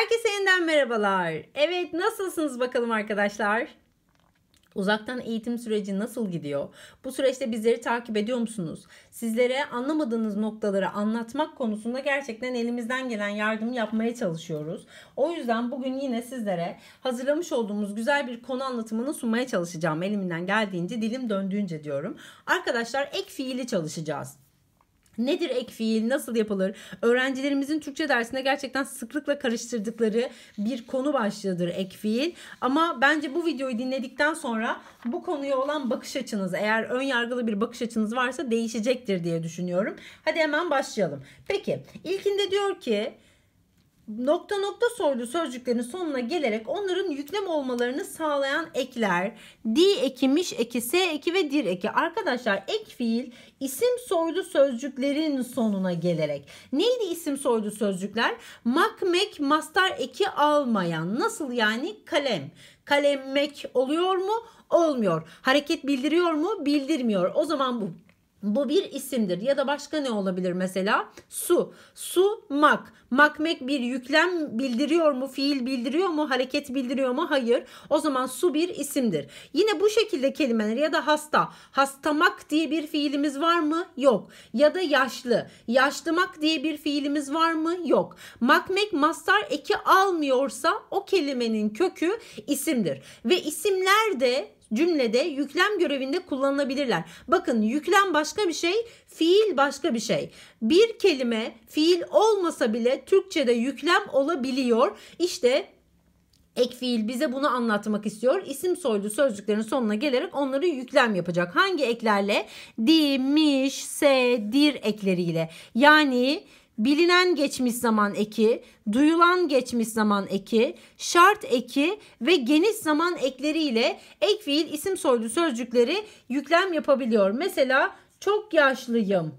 Herkese yeniden merhabalar. Evet nasılsınız bakalım arkadaşlar? Uzaktan eğitim süreci nasıl gidiyor? Bu süreçte bizleri takip ediyor musunuz? Sizlere anlamadığınız noktaları anlatmak konusunda gerçekten elimizden gelen yardımı yapmaya çalışıyoruz. O yüzden bugün yine sizlere hazırlamış olduğumuz güzel bir konu anlatımını sunmaya çalışacağım. Elimden geldiğince, dilim döndüğünce diyorum. Arkadaşlar ek fiili çalışacağız. Nedir ek fiil? Nasıl yapılır? Öğrencilerimizin Türkçe dersinde gerçekten sıklıkla karıştırdıkları bir konu başlığıdır ek fiil. Ama bence bu videoyu dinledikten sonra bu konuya olan bakış açınız eğer ön yargılı bir bakış açınız varsa değişecektir diye düşünüyorum. Hadi hemen başlayalım. Peki ilkinde diyor ki nokta nokta soylu sözcüklerin sonuna gelerek onların yüklem olmalarını sağlayan ekler di eki, miş eki, s eki ve dir eki. Arkadaşlar ek fiil isim soylu sözcüklerin sonuna gelerek. Neydi isim soylu sözcükler? Mak, mastar eki almayan. Nasıl yani? Kalem. Kalemmek oluyor mu? Olmuyor. Hareket bildiriyor mu? Bildirmiyor. O zaman bu bu bir isimdir ya da başka ne olabilir mesela? Su. Su mak. Makmek bir yüklem bildiriyor mu? Fiil bildiriyor mu? Hareket bildiriyor mu? Hayır. O zaman su bir isimdir. Yine bu şekilde kelimeler ya da hasta. Hastamak diye bir fiilimiz var mı? Yok. Ya da yaşlı. Yaşlımak diye bir fiilimiz var mı? Yok. Makmek mastar eki almıyorsa o kelimenin kökü isimdir. Ve isimler de cümlede yüklem görevinde kullanılabilirler. Bakın yüklem başka bir şey, fiil başka bir şey. Bir kelime fiil olmasa bile Türkçe'de yüklem olabiliyor. İşte ek fiil bize bunu anlatmak istiyor. İsim soylu sözcüklerin sonuna gelerek onları yüklem yapacak. Hangi eklerle? Dimiş, se, dir ekleriyle. Yani bilinen geçmiş zaman eki, duyulan geçmiş zaman eki, şart eki ve geniş zaman ekleriyle ek fiil isim soylu sözcükleri yüklem yapabiliyor. Mesela çok yaşlıyım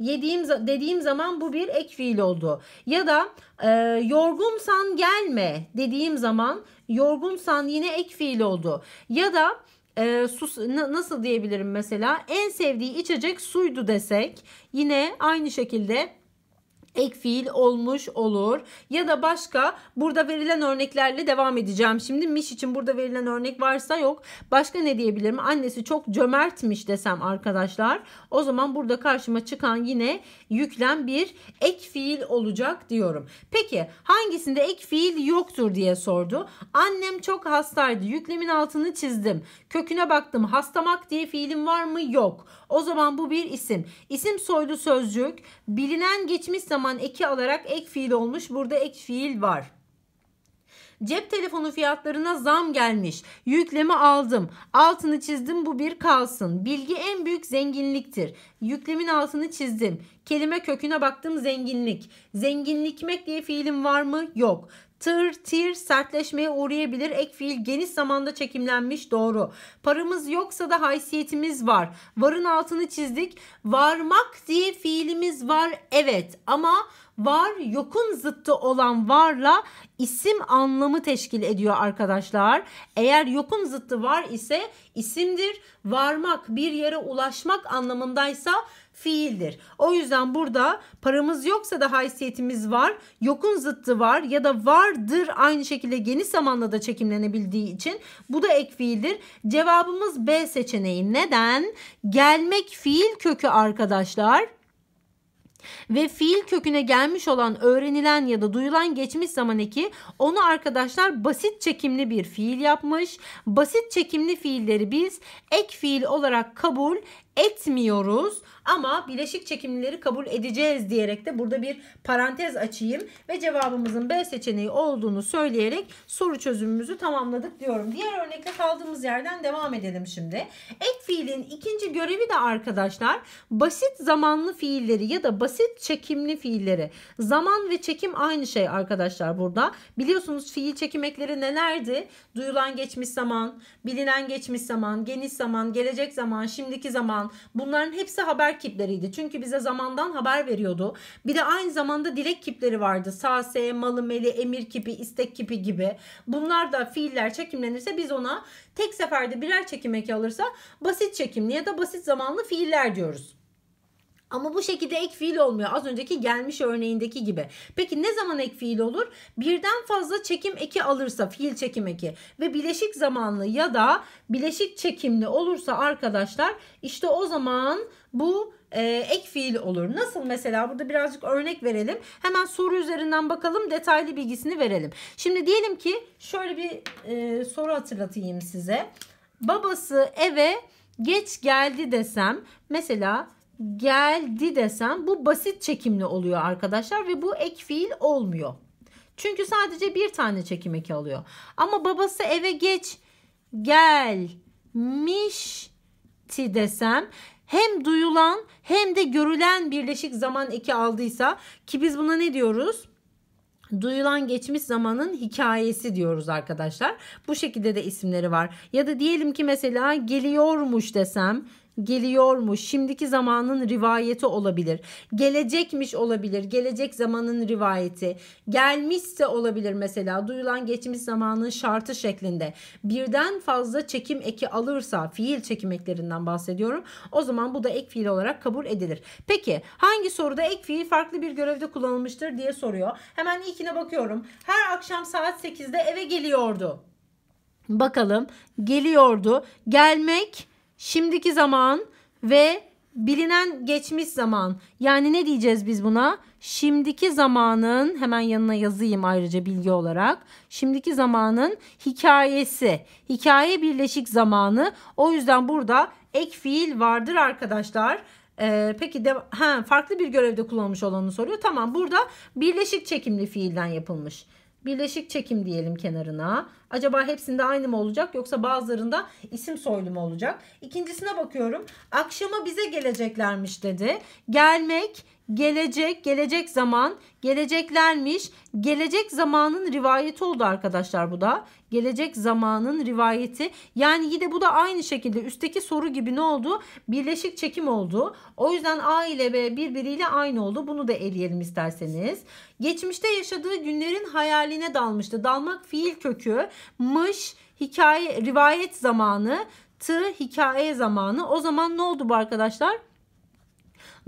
yediğim dediğim zaman bu bir ek fiil oldu. Ya da e, yorgunsan gelme dediğim zaman yorgunsan yine ek fiil oldu. Ya da e, sus, nasıl diyebilirim mesela en sevdiği içecek suydu desek yine aynı şekilde ek fiil olmuş olur. Ya da başka burada verilen örneklerle devam edeceğim. Şimdi miş için burada verilen örnek varsa yok. Başka ne diyebilirim? Annesi çok cömertmiş desem arkadaşlar. O zaman burada karşıma çıkan yine yüklen bir ek fiil olacak diyorum. Peki hangisinde ek fiil yoktur diye sordu. Annem çok hastaydı. Yüklemin altını çizdim. Köküne baktım. Hastamak diye fiilim var mı? Yok. O zaman bu bir isim. İsim soylu sözcük bilinen geçmiş zaman zaman eki alarak ek fiil olmuş. Burada ek fiil var. Cep telefonu fiyatlarına zam gelmiş. Yükleme aldım. Altını çizdim bu bir kalsın. Bilgi en büyük zenginliktir. Yüklemin altını çizdim. Kelime köküne baktım zenginlik. Zenginlikmek diye fiilim var mı? Yok. Tır, tir sertleşmeye uğrayabilir. Ek fiil geniş zamanda çekimlenmiş doğru. Paramız yoksa da haysiyetimiz var. Varın altını çizdik. Varmak diye fiilimiz var evet ama var yokun zıttı olan varla isim anlamı teşkil ediyor arkadaşlar. Eğer yokun zıttı var ise isimdir. Varmak bir yere ulaşmak anlamındaysa fiildir. O yüzden burada paramız yoksa da haysiyetimiz var. Yokun zıttı var ya da vardır aynı şekilde geniş zamanla da çekimlenebildiği için bu da ek fiildir. Cevabımız B seçeneği. Neden? Gelmek fiil kökü arkadaşlar ve fiil köküne gelmiş olan öğrenilen ya da duyulan geçmiş zaman eki onu arkadaşlar basit çekimli bir fiil yapmış. Basit çekimli fiilleri biz ek fiil olarak kabul etmiyoruz ama bileşik çekimleri kabul edeceğiz diyerek de burada bir parantez açayım ve cevabımızın B seçeneği olduğunu söyleyerek soru çözümümüzü tamamladık diyorum. Diğer örnekle kaldığımız yerden devam edelim şimdi. Ek fiilin ikinci görevi de arkadaşlar basit zamanlı fiilleri ya da basit çekimli fiilleri. Zaman ve çekim aynı şey arkadaşlar burada. Biliyorsunuz fiil çekimekleri nelerdi? Duyulan geçmiş zaman, bilinen geçmiş zaman, geniş zaman, gelecek zaman, şimdiki zaman. Bunların hepsi haber kipleriydi. Çünkü bize zamandan haber veriyordu. Bir de aynı zamanda dilek kipleri vardı. Sase, malı meli, emir kipi, istek kipi gibi. Bunlar da fiiller çekimlenirse biz ona tek seferde birer çekim eki alırsa basit çekimli ya da basit zamanlı fiiller diyoruz. Ama bu şekilde ek fiil olmuyor. Az önceki gelmiş örneğindeki gibi. Peki ne zaman ek fiil olur? Birden fazla çekim eki alırsa fiil çekim eki ve bileşik zamanlı ya da bileşik çekimli olursa arkadaşlar işte o zaman bu e, ek fiil olur. Nasıl mesela burada birazcık örnek verelim. Hemen soru üzerinden bakalım detaylı bilgisini verelim. Şimdi diyelim ki şöyle bir e, soru hatırlatayım size. Babası eve geç geldi desem mesela geldi desem bu basit çekimli oluyor arkadaşlar ve bu ek fiil olmuyor. Çünkü sadece bir tane çekim eki alıyor. Ama babası eve geç gelmişti desem hem duyulan hem de görülen birleşik zaman eki aldıysa ki biz buna ne diyoruz? Duyulan geçmiş zamanın hikayesi diyoruz arkadaşlar. Bu şekilde de isimleri var. Ya da diyelim ki mesela geliyormuş desem Geliyor mu? Şimdiki zamanın rivayeti olabilir. Gelecekmiş olabilir. Gelecek zamanın rivayeti. Gelmişse olabilir mesela. Duyulan geçmiş zamanın şartı şeklinde. Birden fazla çekim eki alırsa fiil çekim eklerinden bahsediyorum. O zaman bu da ek fiil olarak kabul edilir. Peki hangi soruda ek fiil farklı bir görevde kullanılmıştır diye soruyor. Hemen ilkine bakıyorum. Her akşam saat 8'de eve geliyordu. Bakalım geliyordu. Gelmek şimdiki zaman ve bilinen geçmiş zaman. Yani ne diyeceğiz biz buna? Şimdiki zamanın hemen yanına yazayım ayrıca bilgi olarak. Şimdiki zamanın hikayesi. Hikaye birleşik zamanı. O yüzden burada ek fiil vardır arkadaşlar. Ee, peki de ha, farklı bir görevde kullanmış olanı soruyor. Tamam burada birleşik çekimli fiilden yapılmış. Birleşik çekim diyelim kenarına. Acaba hepsinde aynı mı olacak yoksa bazılarında isim soylu mu olacak? İkincisine bakıyorum. Akşama bize geleceklermiş dedi. Gelmek gelecek, gelecek zaman, geleceklermiş. Gelecek zamanın rivayeti oldu arkadaşlar bu da. Gelecek zamanın rivayeti. Yani yine bu da aynı şekilde üstteki soru gibi ne oldu? Birleşik çekim oldu. O yüzden A ile B birbiriyle aynı oldu. Bunu da eleyelim isterseniz. Geçmişte yaşadığı günlerin hayaline dalmıştı. Dalmak fiil kökü. Mış hikaye rivayet zamanı t hikaye zamanı. O zaman ne oldu bu arkadaşlar?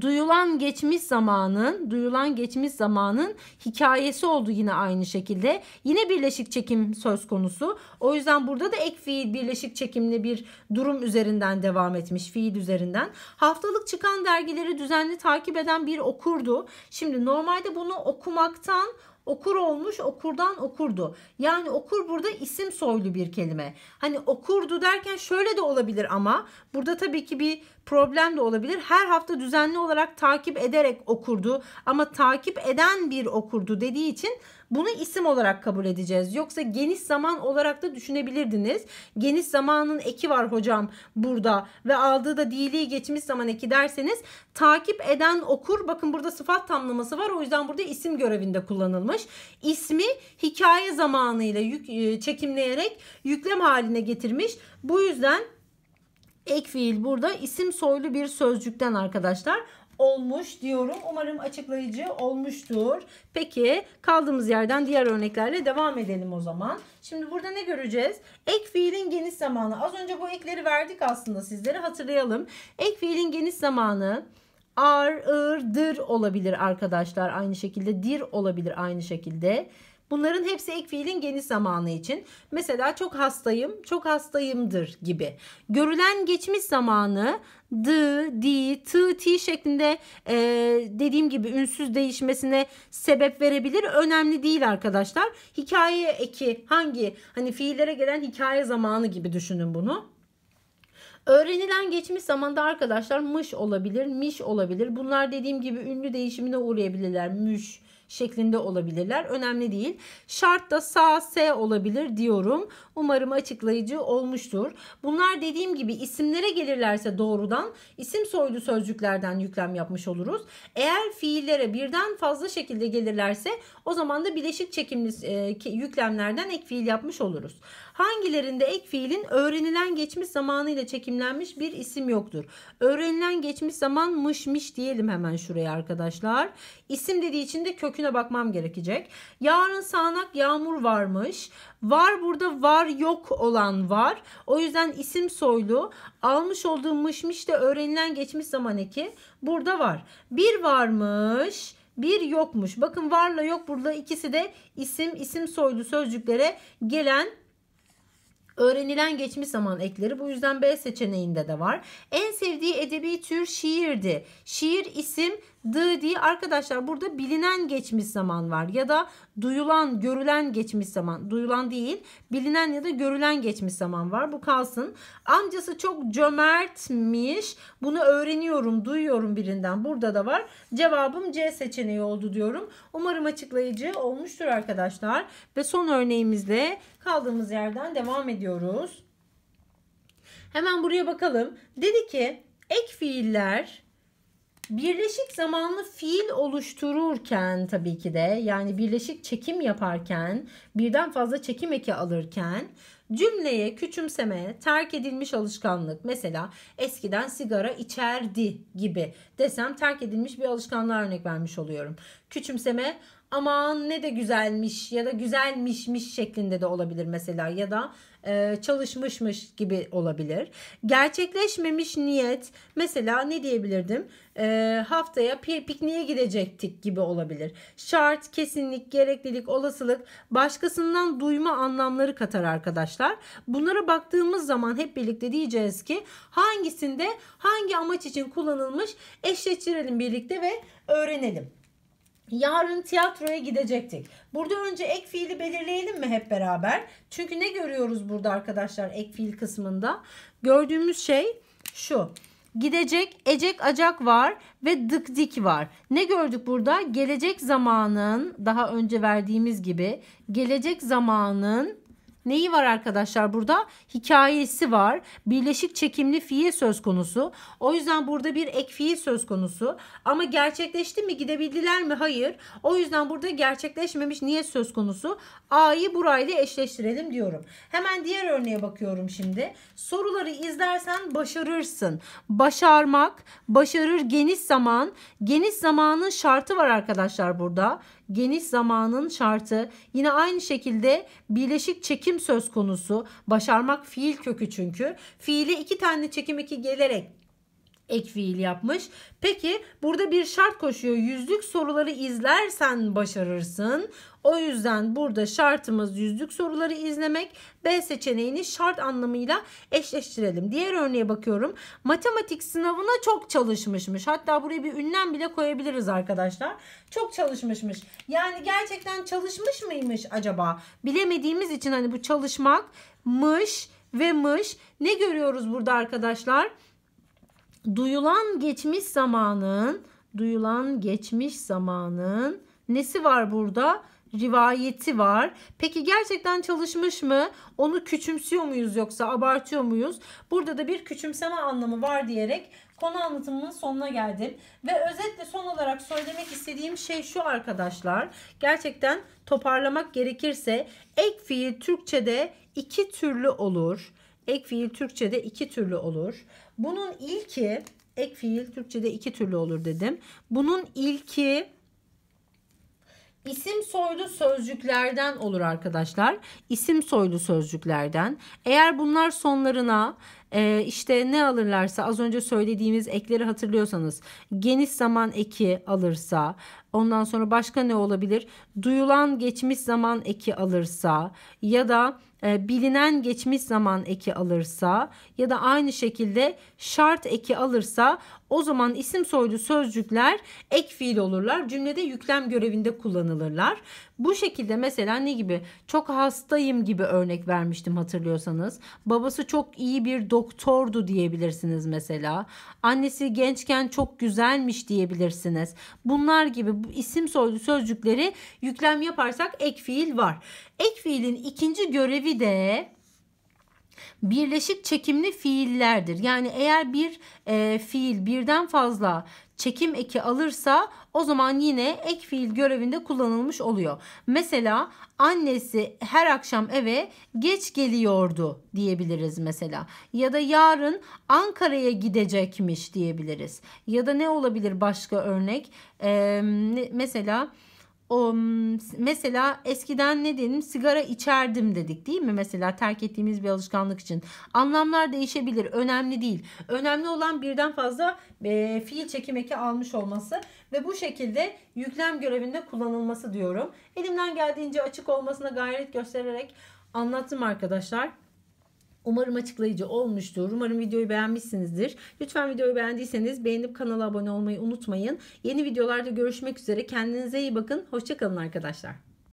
duyulan geçmiş zamanın, duyulan geçmiş zamanın hikayesi oldu yine aynı şekilde. Yine birleşik çekim söz konusu. O yüzden burada da ek fiil birleşik çekimli bir durum üzerinden devam etmiş, fiil üzerinden. Haftalık çıkan dergileri düzenli takip eden bir okurdu. Şimdi normalde bunu okumaktan Okur olmuş okurdan okurdu. Yani okur burada isim soylu bir kelime. Hani okurdu derken şöyle de olabilir ama burada tabii ki bir problem de olabilir. Her hafta düzenli olarak takip ederek okurdu ama takip eden bir okurdu dediği için bunu isim olarak kabul edeceğiz. Yoksa geniş zaman olarak da düşünebilirdiniz. Geniş zamanın eki var hocam burada ve aldığı da dili geçmiş zaman eki derseniz takip eden okur. Bakın burada sıfat tamlaması var. O yüzden burada isim görevinde kullanılmış. İsmi hikaye zamanıyla yük, e, çekimleyerek yüklem haline getirmiş. Bu yüzden ek fiil burada isim soylu bir sözcükten arkadaşlar olmuş diyorum. Umarım açıklayıcı olmuştur. Peki kaldığımız yerden diğer örneklerle devam edelim o zaman. Şimdi burada ne göreceğiz? Ek fiilin geniş zamanı. Az önce bu ekleri verdik aslında sizlere hatırlayalım. Ek fiilin geniş zamanı ar, ır, dır olabilir arkadaşlar aynı şekilde. Dir olabilir aynı şekilde. Bunların hepsi ek fiilin geniş zamanı için. Mesela çok hastayım, çok hastayımdır gibi. Görülen geçmiş zamanı dı, di, tı, ti şeklinde e, dediğim gibi ünsüz değişmesine sebep verebilir. Önemli değil arkadaşlar. Hikaye eki hangi hani fiillere gelen hikaye zamanı gibi düşünün bunu. Öğrenilen geçmiş zamanda arkadaşlar mış olabilir, miş olabilir. Bunlar dediğim gibi ünlü değişimine uğrayabilirler. Müş, şeklinde olabilirler. Önemli değil. Şart da sağ S olabilir diyorum. Umarım açıklayıcı olmuştur. Bunlar dediğim gibi isimlere gelirlerse doğrudan isim soylu sözcüklerden yüklem yapmış oluruz. Eğer fiillere birden fazla şekilde gelirlerse o zaman da bileşik çekimli e, yüklemlerden ek fiil yapmış oluruz. Hangilerinde ek fiilin öğrenilen geçmiş zamanıyla çekimlenmiş bir isim yoktur. Öğrenilen geçmiş zaman mışmış diyelim hemen şuraya arkadaşlar. İsim dediği için de kök köküne bakmam gerekecek. Yarın sağanak yağmur varmış. Var burada var yok olan var. O yüzden isim soylu almış olduğum mışmış da öğrenilen geçmiş zaman eki burada var. Bir varmış bir yokmuş. Bakın varla yok burada ikisi de isim isim soylu sözcüklere gelen öğrenilen geçmiş zaman ekleri bu yüzden B seçeneğinde de var. En sevdiği edebi tür şiirdi. Şiir isim D diye arkadaşlar burada bilinen geçmiş zaman var ya da duyulan, görülen geçmiş zaman. Duyulan değil, bilinen ya da görülen geçmiş zaman var. Bu kalsın. Amcası çok cömertmiş. Bunu öğreniyorum, duyuyorum birinden. Burada da var. Cevabım C seçeneği oldu diyorum. Umarım açıklayıcı olmuştur arkadaşlar. Ve son örneğimizde kaldığımız yerden devam ediyoruz. Hemen buraya bakalım. Dedi ki ek fiiller Birleşik zamanlı fiil oluştururken tabii ki de yani birleşik çekim yaparken birden fazla çekim eki alırken cümleye küçümseme, terk edilmiş alışkanlık mesela eskiden sigara içerdi gibi desem terk edilmiş bir alışkanlığa örnek vermiş oluyorum küçümseme aman ne de güzelmiş ya da güzelmişmiş şeklinde de olabilir mesela ya da e, çalışmışmış gibi olabilir. Gerçekleşmemiş niyet mesela ne diyebilirdim e, haftaya pikniğe gidecektik gibi olabilir. Şart, kesinlik, gereklilik, olasılık başkasından duyma anlamları katar arkadaşlar. Bunlara baktığımız zaman hep birlikte diyeceğiz ki hangisinde hangi amaç için kullanılmış eşleştirelim birlikte ve öğrenelim. Yarın tiyatroya gidecektik. Burada önce ek fiili belirleyelim mi hep beraber? Çünkü ne görüyoruz burada arkadaşlar ek fiil kısmında? Gördüğümüz şey şu. Gidecek, ecek, acak var ve dık dik var. Ne gördük burada? Gelecek zamanın daha önce verdiğimiz gibi gelecek zamanın Neyi var arkadaşlar burada? Hikayesi var. Birleşik çekimli fiil söz konusu. O yüzden burada bir ek fiil söz konusu. Ama gerçekleşti mi? Gidebildiler mi? Hayır. O yüzden burada gerçekleşmemiş niye söz konusu. A'yı burayla eşleştirelim diyorum. Hemen diğer örneğe bakıyorum şimdi. Soruları izlersen başarırsın. Başarmak, başarır geniş zaman. Geniş zamanın şartı var arkadaşlar burada geniş zamanın şartı. Yine aynı şekilde birleşik çekim söz konusu. Başarmak fiil kökü çünkü. Fiili iki tane çekim eki gelerek ek fiil yapmış. Peki burada bir şart koşuyor. Yüzlük soruları izlersen başarırsın. O yüzden burada şartımız yüzlük soruları izlemek. B seçeneğini şart anlamıyla eşleştirelim. Diğer örneğe bakıyorum. Matematik sınavına çok çalışmışmış. Hatta buraya bir ünlem bile koyabiliriz arkadaşlar. Çok çalışmışmış. Yani gerçekten çalışmış mıymış acaba? Bilemediğimiz için hani bu çalışmakmış mış ve mış. Ne görüyoruz burada arkadaşlar? duyulan geçmiş zamanın duyulan geçmiş zamanın nesi var burada? rivayeti var. Peki gerçekten çalışmış mı? Onu küçümsüyor muyuz yoksa abartıyor muyuz? Burada da bir küçümseme anlamı var diyerek konu anlatımının sonuna geldim. Ve özetle son olarak söylemek istediğim şey şu arkadaşlar. Gerçekten toparlamak gerekirse ek fiil Türkçe'de iki türlü olur. Ek fiil Türkçe'de iki türlü olur. Bunun ilki ek fiil Türkçe'de iki türlü olur dedim. Bunun ilki isim soylu sözcüklerden olur arkadaşlar. İsim soylu sözcüklerden. Eğer bunlar sonlarına ee, işte ne alırlarsa az önce söylediğimiz ekleri hatırlıyorsanız geniş zaman eki alırsa ondan sonra başka ne olabilir? Duyulan geçmiş zaman eki alırsa ya da e, bilinen geçmiş zaman eki alırsa ya da aynı şekilde şart eki alırsa o zaman isim soylu sözcükler ek fiil olurlar. Cümlede yüklem görevinde kullanılırlar. Bu şekilde mesela ne gibi? Çok hastayım gibi örnek vermiştim hatırlıyorsanız. Babası çok iyi bir doktor doktordu diyebilirsiniz mesela. Annesi gençken çok güzelmiş diyebilirsiniz. Bunlar gibi bu isim soylu sözcükleri yüklem yaparsak ek fiil var. Ek fiilin ikinci görevi de birleşik çekimli fiillerdir. Yani eğer bir e, fiil birden fazla çekim eki alırsa o zaman yine ek fiil görevinde kullanılmış oluyor. Mesela annesi her akşam eve geç geliyordu diyebiliriz mesela. Ya da yarın Ankara'ya gidecekmiş diyebiliriz. Ya da ne olabilir başka örnek? Ee, mesela mesela eskiden ne diyelim sigara içerdim dedik değil mi? Mesela terk ettiğimiz bir alışkanlık için. Anlamlar değişebilir. Önemli değil. Önemli olan birden fazla e, fiil çekim eki almış olması ve bu şekilde yüklem görevinde kullanılması diyorum. Elimden geldiğince açık olmasına gayret göstererek anlattım arkadaşlar. Umarım açıklayıcı olmuştur. Umarım videoyu beğenmişsinizdir. Lütfen videoyu beğendiyseniz beğenip kanala abone olmayı unutmayın. Yeni videolarda görüşmek üzere. Kendinize iyi bakın. Hoşçakalın arkadaşlar.